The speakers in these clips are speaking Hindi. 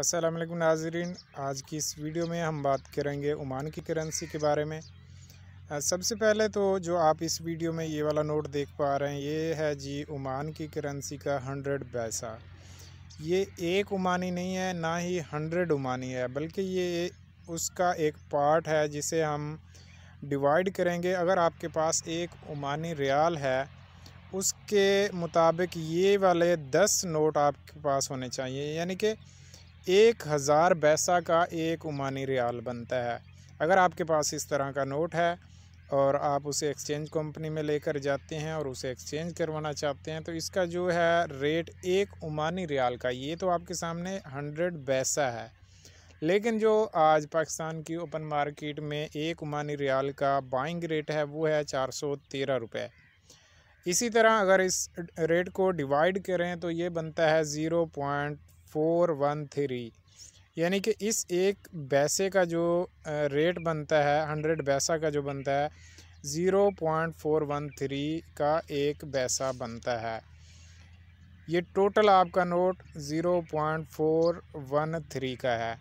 अस्सलाम वालेकुम नाजरीन आज की इस वीडियो में हम बात करेंगे ओमान की करेंसी के बारे में सबसे पहले तो जो आप इस वीडियो में ये वाला नोट देख पा रहे हैं ये है जी ओमान की करेंसी का हंड्रेड पैसा ये एक ओमानी नहीं है ना ही हंड्रेड ओमानी है बल्कि ये उसका एक पार्ट है जिसे हम डिवाइड करेंगे अगर आपके पास एक ओमानी रियाल है उसके मुताबिक ये वाले दस नोट आपके पास होने चाहिए यानी कि एक हज़ार पैसा का एक उमानी रियाल बनता है अगर आपके पास इस तरह का नोट है और आप उसे एक्सचेंज कंपनी में लेकर जाते हैं और उसे एक्सचेंज करवाना चाहते हैं तो इसका जो है रेट एक उमानी रियाल का ये तो आपके सामने हंड्रेड पैसा है लेकिन जो आज पाकिस्तान की ओपन मार्केट में एक उमानी रियाल का बाइंग रेट है वो है चार सौ तेरह रुपये इसी तरह अगर इस रेट को डिवाइड करें तो ये बनता है zero point four one three यानी कि इस एक बैसे का जो रेट बनता है हंड्रेड बैसा का जो बनता है zero point four one three का एक बैसा बनता है ये टोटल आपका note zero point four one three का है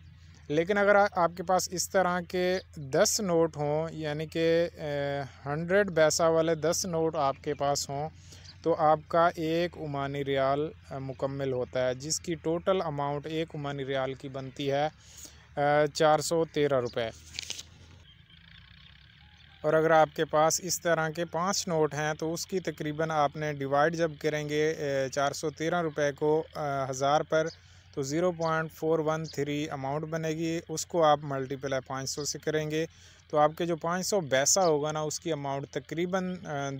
लेकिन अगर आपके पास इस तरह के दस नोट हों यानी कि हंड्रेड बैसा वाले दस नोट आपके पास हों तो आपका एक उमानी रियाल मुकम्मल होता है जिसकी टोटल अमाउंट एक उमानी रियाल की बनती है चार सौ तेरह रुपये और अगर आपके पास इस तरह के पांच नोट हैं तो उसकी तकरीबन आपने डिवाइड जब करेंगे चार सौ तेरह रुपये को हज़ार पर तो zero point four one three amount बनेगी उसको आप मल्टीप्लाई पाँच सौ से करेंगे तो आपके जो पाँच सौ पैसा होगा ना उसकी अमाउंट तकरीबन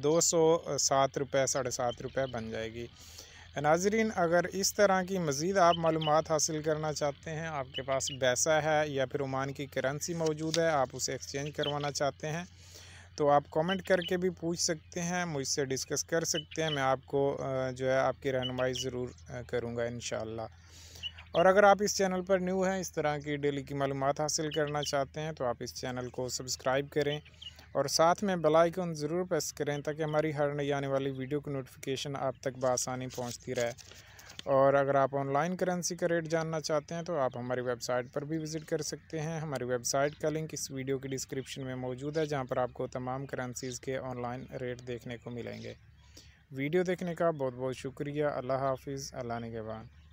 दो सौ सात रुपये साढ़े सात रुपये बन जाएगी नाजरीन अगर इस तरह की मज़ीद आप मालूम हासिल करना चाहते हैं आपके पास पैसा है या फिर ओमान की करेंसी मौजूद है आप उसे एक्सचेंज करवाना चाहते हैं तो आप कमेंट करके भी पूछ सकते हैं मुझसे डिस्कस कर सकते हैं मैं आपको जो है आपकी रहनमाई ज़रूर करूँगा इन और अगर आप इस चैनल पर न्यू हैं इस तरह की डेली की मालूम हासिल करना चाहते हैं तो आप इस चैनल को सब्सक्राइब करें और साथ में बेल आइकन ज़रूर प्रेस करें ताकि हमारी हर नई आने वाली वीडियो की नोटिफिकेशन आप तक बसानी पहुँचती रहे और अगर आप ऑनलाइन करेंसी का रेट जानना चाहते हैं तो आप हमारी वेबसाइट पर भी विज़िट कर सकते हैं हमारी वेबसाइट का लिंक इस वीडियो की डिस्क्रिप्शन में मौजूद है जहां पर आपको तमाम करेंसीज़ के ऑनलाइन रेट देखने को मिलेंगे वीडियो देखने का बहुत बहुत शुक्रिया अल्लाह हाफिज़ अल्लाह ने